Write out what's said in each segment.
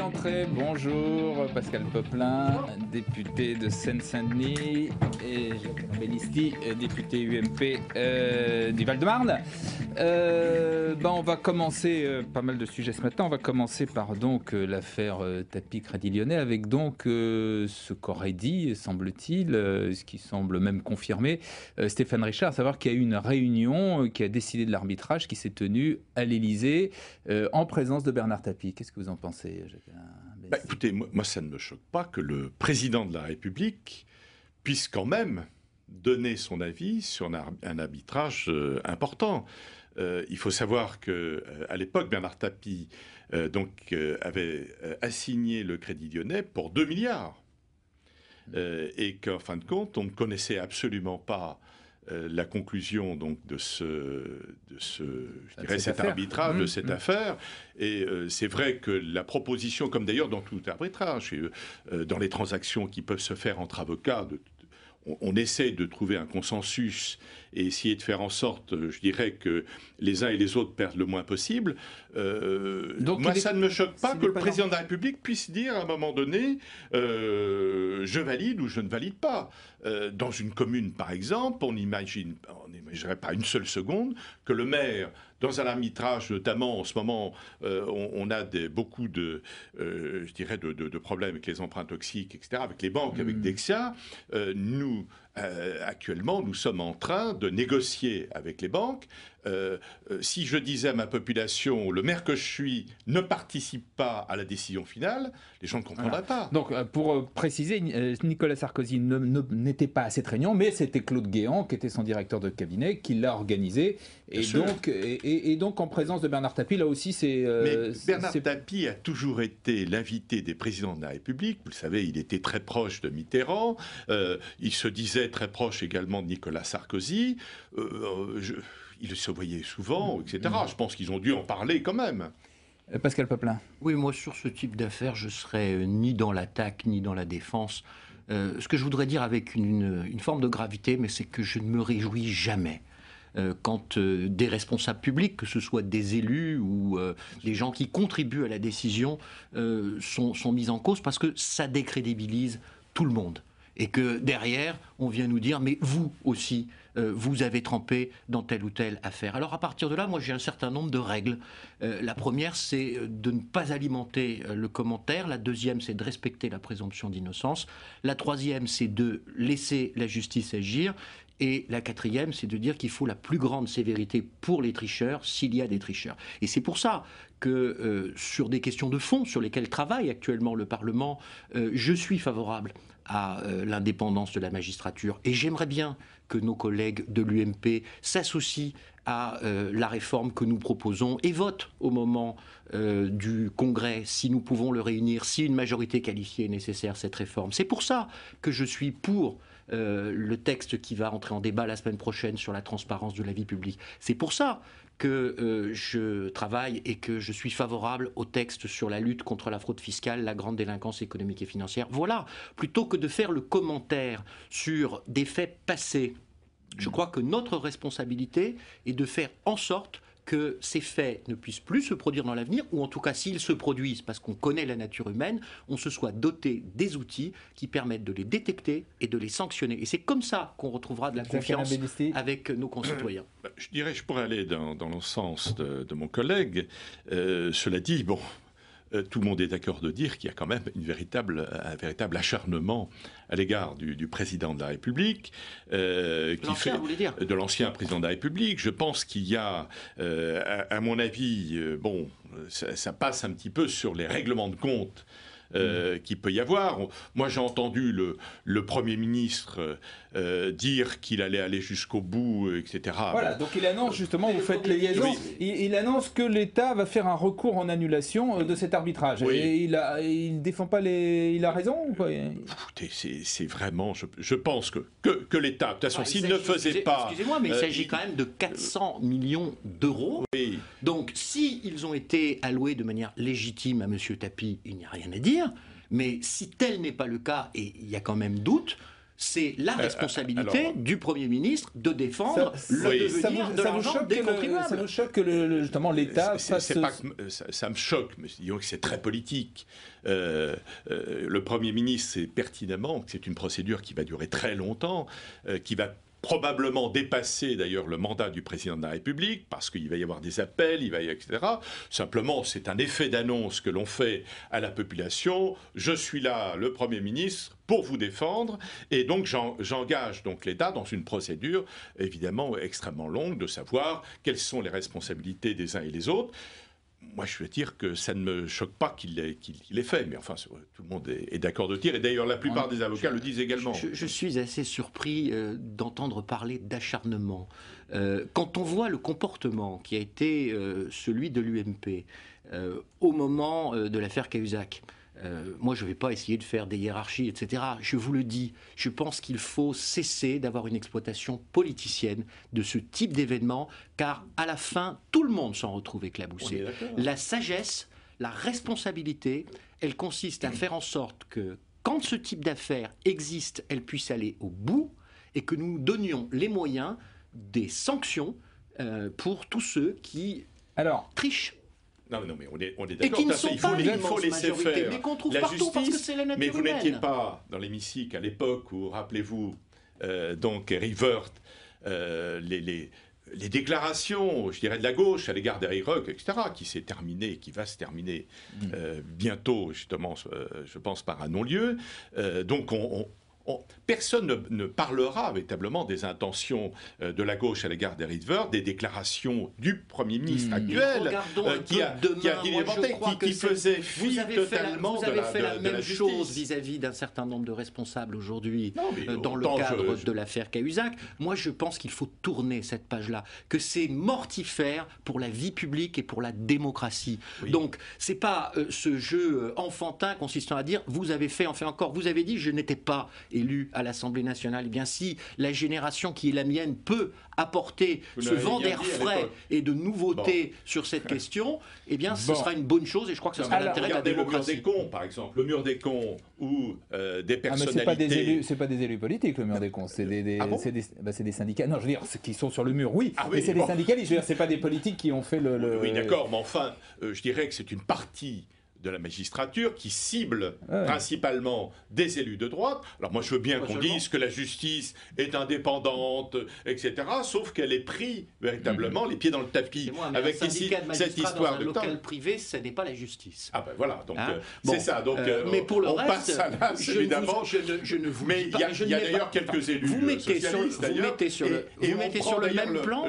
Entrée, bonjour, Pascal Poplin, député de Seine-Saint-Denis et Jacques Benisti, euh, député UMP euh, du Val-de-Marne. Euh, ben, on va commencer euh, pas mal de sujets ce matin. On va commencer par donc l'affaire Tapi Crédit Lyonnais avec donc ce qu'aurait dit, semble-t-il, ce qui semble même confirmé, Stéphane Richard, à savoir qu'il y a eu une réunion qui a décidé de l'arbitrage qui s'est tenue à l'Élysée en présence de Bernard Tapie. Qu'est-ce que vous en pensez, bah, écoutez, moi, ça ne me choque pas que le président de la République puisse quand même donner son avis sur un arbitrage euh, important. Euh, il faut savoir qu'à euh, l'époque, Bernard Tapie donc, avait assigné le Crédit Lyonnais pour 2 milliards. et qu'en fin de compte, on ne connaissait absolument pas euh, la conclusion donc de ce de ce cet arbitrage de mmh, cette mmh. affaire et euh, c'est vrai que la proposition comme d'ailleurs dans tout arbitrage euh, dans les transactions qui peuvent se faire entre avocats de on, essaie de trouver un consensus et essayer de faire en sorte, je dirais, que les uns et les autres perdent le moins possible. Euh, Donc, moi, ça ne me choque pas que le président de la République puisse dire à un moment donné, euh, je valide ou je ne valide pas. Euh, dans une commune, par exemple, on n'imagine on n'imaginerait pas une seule seconde que le maire dans un arbitrage, notamment en ce moment, euh, on, a des, beaucoup de, euh, je dirais de, problèmes avec les emprunts toxiques, etc., avec les banques, avec hmm. Dexia. Euh, nous, euh, actuellement, nous sommes en train de négocier avec les banques. Euh, euh, si je disais à ma population, le maire que je suis ne participe pas à la décision finale, les gens ne comprendraient pas. Donc, pour préciser, Nicolas Sarkozy n'était pas à cette réunion, mais c'était Claude Guéant, qui était son directeur de cabinet, qui l'a organisé. Et donc, et, donc, en présence de Bernard Tapie, là aussi, c'est. Bernard Tapie a toujours été l'invité des présidents de la République. Vous le savez, il était très proche de Mitterrand. il se disait très proche également de Nicolas Sarkozy. Euh, euh il se voyait souvent, etc. Mm. Je pense qu'ils ont dû en parler quand même. Euh, Pascal Peplin. Oui, moi sur ce type d'affaires, je serais euh, ni dans l'attaque ni dans la défense. ce que je voudrais dire avec une, forme de gravité, mais c'est que je ne me réjouis jamais quand des responsables publics, que ce soit des élus ou des gens qui contribuent à la décision, sont, sont mis en cause parce que ça décrédibilise tout le monde et que derrière, on vient nous dire, mais vous aussi, euh, vous avez trempé dans telle ou telle affaire. Alors à partir de là, moi j'ai un certain nombre de règles. Euh, la première, c'est euh, de ne pas alimenter le commentaire. La deuxième, c'est de respecter la présomption d'innocence. La troisième, c'est de laisser la justice agir. Et la quatrième, c'est de dire qu'il faut la plus grande sévérité pour les tricheurs s'il y a des tricheurs. Et c'est pour ça que euh, sur des questions de fond sur lesquelles travaille actuellement le Parlement, euh, je suis favorable à euh, l'indépendance de la magistrature. Et j'aimerais bien que nos collègues de l'UMP s'associent à la réforme que nous proposons et votent au moment du Congrès, si nous pouvons le réunir, si une majorité qualifiée est nécessaire, cette réforme. C'est pour ça que je suis pour euh, le texte qui va entrer en débat la semaine prochaine sur la transparence de la vie publique. C'est pour ça que euh, je travaille et que je suis favorable au texte sur la lutte contre la fraude fiscale, la grande délinquance économique et financière. Voilà, plutôt que de faire le commentaire sur des faits passés, je mm. crois que notre responsabilité est de faire en sorte que ces faits ne puissent plus se produire dans l'avenir, ou en tout cas s'ils se produisent, parce qu'on connaît la nature humaine, on se soit doté des outils qui permettent de les détecter et de les sanctionner. Et c'est comme ça qu'on retrouvera de la confiance avec nos concitoyens. Bah, je dirais, je pourrais aller dans, le sens de, mon collègue. Euh, cela dit, bon, euh, tout le monde est d'accord de dire qu'il y a quand même une véritable, un véritable acharnement à l'égard du, président de la République, euh, qui fait de l'ancien président de la République. Je pense qu'il y a, euh, à, mon avis, bon, ça, ça, passe un petit peu sur les règlements de compte euh, qu'il peut y avoir. moi, j'ai entendu le, le, Premier ministre euh, dire qu'il allait aller jusqu'au bout, euh, etc. Voilà, donc il annonce justement, vous faites les liaisons, il, annonce que l'État va faire un recours en annulation de cet arbitrage. Et il, a, il défend pas les... Il a raison ou c'est vraiment... Je, pense que, que, l'État, de toute façon, ah, s'il ne faisait pas... Excusez-moi, mais il s'agit quand même de 400 millions d'euros. Donc, si ils ont été alloués de manière légitime à M. Tapi, il n'y a rien à dire. Mais si tel n'est pas le cas, et il y a quand même doute, c'est la euh, responsabilité du Premier ministre de défendre ça, le devenir de l'argent des contribuables. ça me choque que justement l'État fasse... ça, me choque, mais disons que c'est très politique. Euh, euh, le Premier ministre sait pertinemment que c'est une procédure qui va durer très longtemps, qui va probablement dépasser d'ailleurs le mandat du président de la République, parce qu'il va y avoir des appels, il va y etc. Simplement, c'est un effet d'annonce que l'on fait à la population. Je suis là, le Premier ministre, pour vous défendre, et donc j'engage donc l'État dans une procédure évidemment extrêmement longue de savoir quelles sont les responsabilités des uns et des autres moi, je veux dire que ça ne me choque pas qu'il l'ait fait, mais enfin, tout le monde est, d'accord de dire, et d'ailleurs, la plupart des avocats le disent également. Je, suis assez surpris euh, d'entendre parler d'acharnement. Euh, quand on voit le comportement qui a été euh, celui de l'UMP au moment de l'affaire Cahuzac, euh, moi, je ne vais pas essayer de faire des hiérarchies, etc. Je vous le dis, je pense qu'il faut cesser d'avoir une exploitation politicienne de ce type d'événement, car à la fin, tout le monde s'en retrouve éclaboussé. Hein. La sagesse, la responsabilité, elle consiste à mmh. faire en sorte que quand ce type d'affaires existe, elle puisse aller au bout et que nous donnions les moyens des sanctions euh, pour tous ceux qui Alors, trichent. Non, mais on est, d'accord. Et il faut, pas laisser faire. Mais la justice, Mais vous n'étiez pas dans l'hémicycle à l'époque où, rappelez-vous, euh, donc Rivert, euh, les, les, déclarations, je dirais, de la gauche à l'égard d'Harry Rock, etc., qui s'est terminée, qui va se terminer mm. euh, bientôt, justement, euh, je pense, par un non-lieu. donc on personne ne, parlera véritablement des intentions euh, de la gauche à l'égard des River, des déclarations du Premier ministre hmm. actuel euh, qui, a, qui, a, qui, faisait fi totalement la, de la, même chose vis-à-vis d'un certain nombre de responsables aujourd'hui euh, dans le cadre de l'affaire Cahuzac. Moi, je pense qu'il faut tourner cette page-là, que c'est mortifère pour la vie publique et pour la démocratie. Donc, c'est pas ce jeu enfantin consistant à dire vous avez fait, en fait encore, vous avez dit je n'étais pas élu à l'Assemblée nationale, et eh bien si la génération qui est la mienne peut apporter ce vent d'air frais et de nouveautés sur cette question, eh bien ce sera une bonne chose et je crois que ce sera l'intérêt de la démocratie. Le mur des cons, par exemple, le mur des cons ou euh, ah, des personnalités. Ah, élus c'est pas, des élus politiques le mur des cons, c'est des, ah bah, syndicats. Non, je veux dire qui sont sur le mur, oui, ah mais c'est des syndicalistes. Je veux dire, c'est pas des politiques qui ont fait le. Oui, d'accord, mais enfin, euh, je dirais que c'est une partie de la magistrature qui cible ah principalement des élus de droite. Alors moi je veux bien qu'on dise que la justice est indépendante, etc. Sauf qu'elle est prise véritablement mhm. les pieds dans le tapis avec ici, cette histoire un de local privé, ce n'est pas la justice. Ah ben voilà, donc hein euh, c'est ça. Donc euh, euh, mais pour le on passe à évidemment. Je, ne, je ne vous mais il y a, d'ailleurs quelques élus socialistes sur, vous mettez sur le, et, vous sur le même plan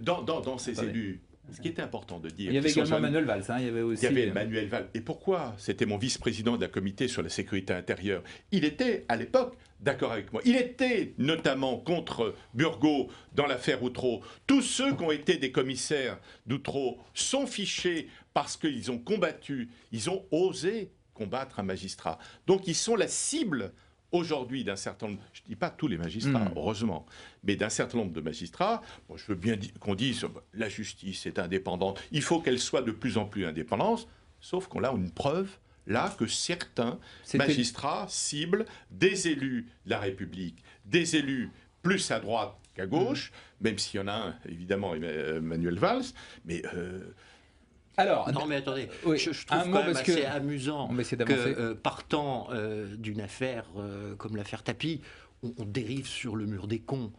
dans, dans ces élus ce qui était important de dire. Il y avait également Manuel Valls. Hein, il y avait aussi. Euh, Manuel Valls. Et pourquoi C'était mon vice-président de la comité sur la sécurité intérieure. Il était, à l'époque, d'accord avec moi. Il était notamment contre Burgot dans l'affaire Outreau. Tous ceux qui ont été des commissaires d'Outreau sont fichés parce qu'ils ont combattu, ils ont osé combattre un magistrat. Donc ils sont la cible aujourd'hui d'un certain nombre, je ne dis pas tous les magistrats, hmm. heureusement, mais d'un certain nombre de magistrats, je veux bien qu'on dise la justice est indépendante, il faut qu'elle soit de plus en plus indépendante, sauf qu'on a une preuve là que certains magistrats ciblent des élus de la République, des élus plus à droite qu'à gauche, hmm. même s'il y en a un, évidemment, Emmanuel euh, Valls, mais... Euh, alors, non, mais attendez, euh, je, trouve quand même assez amusant que, euh, partant euh, d'une affaire comme l'affaire Tapi, on, dérive sur le mur des cons.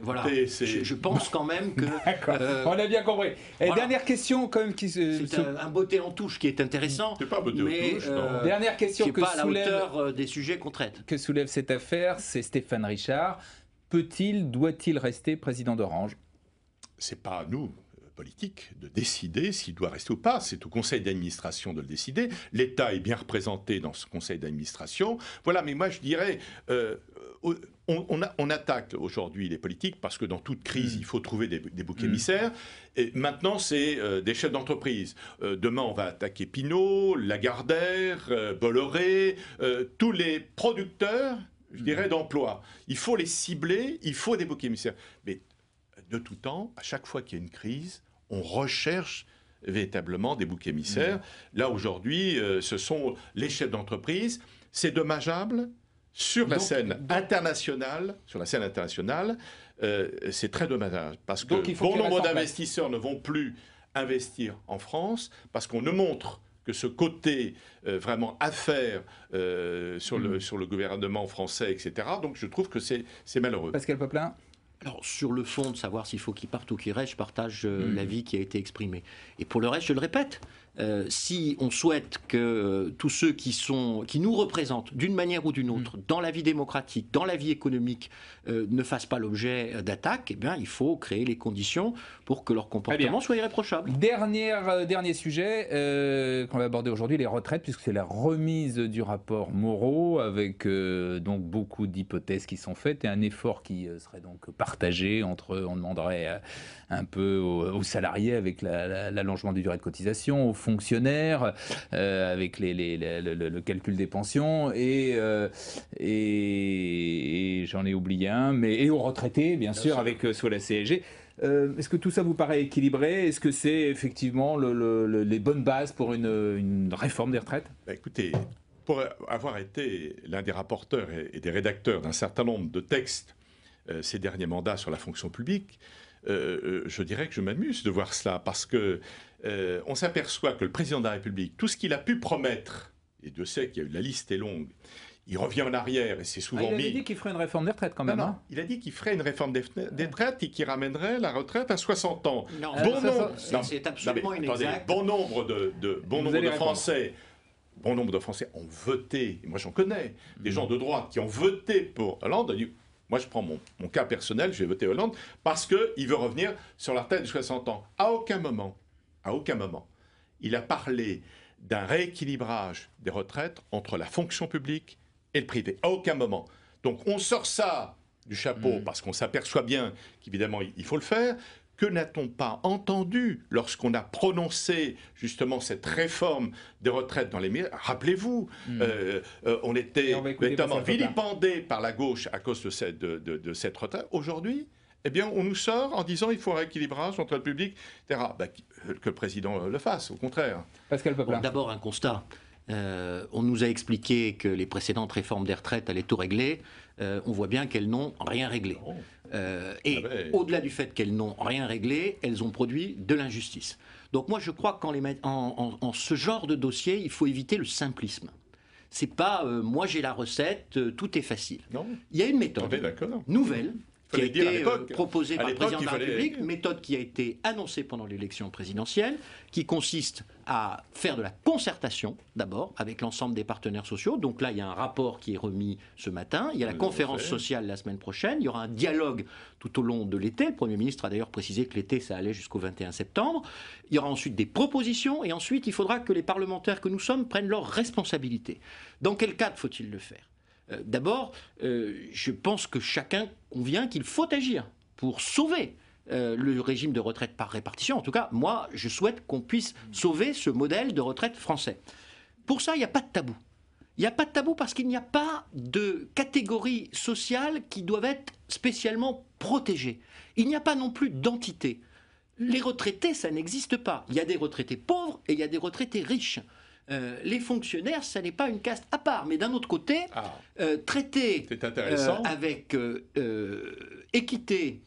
voilà. Je, pense quand même que. on a bien compris. Et dernière question, quand même, qui C'est un, beauté en touche qui est intéressant. C'est pas beauté en touche. dernière question que pas soulève, la hauteur des sujets qu'on traite. Que soulève cette affaire, c'est Stéphane Richard. Peut-il, doit-il rester président d'Orange C'est pas à nous politique de décider s'il doit rester ou pas. C'est au conseil d'administration de le décider. L'État est bien représenté dans ce conseil d'administration. Voilà, mais moi je dirais, euh, on, on, attaque aujourd'hui les politiques parce que dans toute crise, mm. il faut trouver des, boucs mm. émissaires. Et maintenant, c'est euh, des chefs d'entreprise. Euh, demain, on va attaquer Pinault, Lagardère, Bolloré, tous les producteurs je mm. dirais, d'emploi. Il faut les cibler, il faut des boucs émissaires. Mais de tout temps, à chaque fois qu'il y a une crise, on recherche véritablement des boucs émissaires. Mm. Là, aujourd'hui, euh, ce sont les chefs d'entreprise. C'est dommageable sur la scène internationale. Sur la scène internationale, euh, c'est très dommageable parce que bon nombre d'investisseurs ne vont plus investir en France parce qu'on ne montre que ce côté euh, vraiment affaire sur, le, mm. sur le gouvernement français, etc. Donc je trouve que c'est malheureux. Pascal Poplin alors, sur le fond, de savoir s'il faut qu'il parte ou qu'il reste, je partage euh, mmh. l'avis qui a été exprimé. Et pour le reste, je le répète, euh, si on souhaite que euh, tous ceux qui, sont, qui nous représentent d'une manière ou d'une mm. autre dans la vie démocratique, dans la vie économique, euh, ne fassent pas l'objet d'attaques, et eh bien, il faut créer les conditions pour que leur comportement soit irréprochable. Dernier dernier sujet qu'on va aborder aujourd'hui, les retraites, puisque c'est la remise du rapport Moreau, avec donc beaucoup d'hypothèses qui sont faites et un effort qui serait donc partagé entre, on demanderait un peu aux, salariés avec l'allongement des durées du durée de cotisation, aux fonctionnaires, euh, avec les, le, calcul des pensions, euh, et, et, j'en ai oublié un, mais et aux retraités, bien, sûr, avec euh, soit la CSG. Est-ce que tout ça vous paraît équilibré Est-ce que c'est effectivement les bonnes bases pour une, réforme des retraites bah, Écoutez, pour avoir été l'un des rapporteurs et, des rédacteurs d'un certain nombre de textes ces derniers mandats sur la fonction publique, je dirais que je m'amuse de voir cela parce que euh, on s'aperçoit que le président de la République, tout ce qu'il a pu promettre, et Dieu sait qu'il y a eu la liste est longue, il revient en arrière et c'est ah, souvent il mis. Hein. Il a dit qu'il ferait une réforme des retraites quand même. il a dit qu'il ferait une réforme des, retraites et qu'il ramènerait la retraite à 60 ans. bon nombre, c'est absolument non, bon nombre de, bon nombre de Français. Bon nombre de Français ont voté, et moi j'en connais, des gens de droite qui ont voté pour Hollande, moi, je prends mon, cas personnel, je vais voter Hollande, parce qu'il veut revenir sur la retraite de 60 ans. À aucun moment, à aucun moment. Il a parlé d'un rééquilibrage des retraites entre la fonction publique et le privé. À aucun moment. Donc on sort ça du chapeau mm. parce qu'on s'aperçoit bien qu'évidemment il faut le faire. Que n'a-t-on pas entendu lorsqu'on a prononcé justement cette réforme des retraites dans les milieux Rappelez-vous, mm. euh, euh, on était notamment vilipendé par la gauche à cause de cette, de cette retraite. Aujourd'hui, eh bien, on nous sort en disant qu'il faut un rééquilibrage entre le public, etc. Bah, euh, que le président euh, le fasse, au contraire. Pascal peut D'abord, un constat. Euh, on nous a expliqué que les précédentes réformes des retraites allaient tout régler. on voit bien qu'elles n'ont rien réglé. Ah ah et au-delà du fait qu'elles n'ont rien réglé, elles ont produit de l'injustice. Donc moi, je crois qu'en en ce genre de dossier, il faut éviter le simplisme. C'est pas moi j'ai la recette, tout est facile. Il y a une méthode nouvelle qui a été proposée par le président de la République, méthode qui a été annoncée pendant l'élection présidentielle, qui consiste à faire de la concertation d'abord avec l'ensemble des partenaires sociaux. Donc là, il y a un rapport qui est remis ce matin, il y a la euh, conférence sociale la semaine prochaine, il y aura un dialogue tout au long de l'été. Le Premier ministre a d'ailleurs précisé que l'été, ça allait jusqu'au 21 septembre. Il y aura ensuite des propositions et ensuite, il faudra que les parlementaires que nous sommes prennent leurs responsabilités. Dans quel cadre faut-il le faire euh, D'abord, euh, je pense que chacun on vient qu'il faut agir pour sauver euh, le régime de retraite par répartition. En tout cas, moi, je souhaite qu'on puisse sauver ce modèle de retraite français. Pour ça, il n'y a pas de tabou. Il n'y a pas de tabou parce qu'il n'y a pas de catégorie sociale qui doivent être spécialement protégées. Il n'y a pas non plus d'entité. Les retraités, ça n'existe pas. Il y a des retraités pauvres et il y a des retraités riches. Euh, les fonctionnaires, ça n'est pas une caste à part. Mais d'un autre côté, ah. euh, traiter euh, avec équité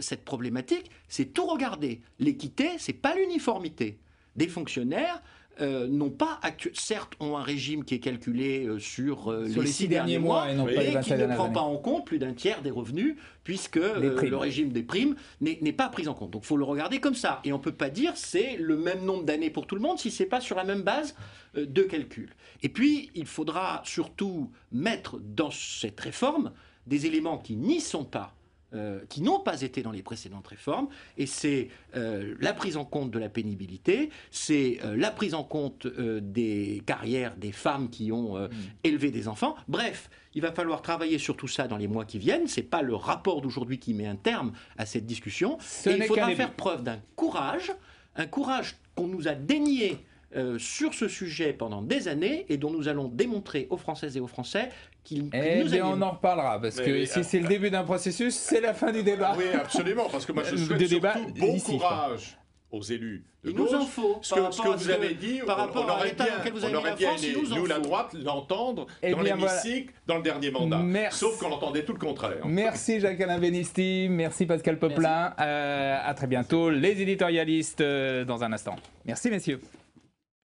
cette problématique, c'est tout regarder. L'équité, c'est pas l'uniformité. Des fonctionnaires, euh, pas, certes, ont un régime qui est calculé euh, euh, sur, les, six, derniers, mois, et, qui ne prend pas en compte plus d'un tiers des revenus, puisque le régime des primes n'est pas pris en compte. Donc il faut le regarder comme ça. Et on ne peut pas dire c'est le même nombre d'années pour tout le monde si ce n'est pas sur la même base de calcul. Et puis, il faudra surtout mettre dans cette réforme des éléments qui n'y sont pas euh, qui n'ont pas été dans les précédentes réformes, et c'est euh, la prise en compte de la pénibilité, c'est euh, la prise en compte des carrières des femmes qui ont mm. élevé des enfants. Bref, il va falloir travailler sur tout ça dans les mois qui viennent. Ce n'est pas le rapport d'aujourd'hui qui met un terme à cette discussion. et il faudra faire preuve d'un courage, un courage qu'on nous a dénié euh, sur ce sujet pendant des années et dont nous allons démontrer aux Françaises et aux Français qu'il eh nous bien on en reparlera parce que si c'est le début d'un processus, c'est la fin du ah, débat. Oui, absolument, parce que moi je euh, souhaite surtout bon courage aux élus de il nous en faut. Ce que, ce que vous avez dit, par rapport aurait à bien, vous avez on aurait nous, la droite, l'entendre eh dans l'hémicycle, dans le dernier mandat. Merci. Sauf qu'on entendait tout le contraire. Merci Jacques-Alain Benisti, merci Pascal Poplin. Euh, à très bientôt, les éditorialistes, dans un instant. Merci messieurs.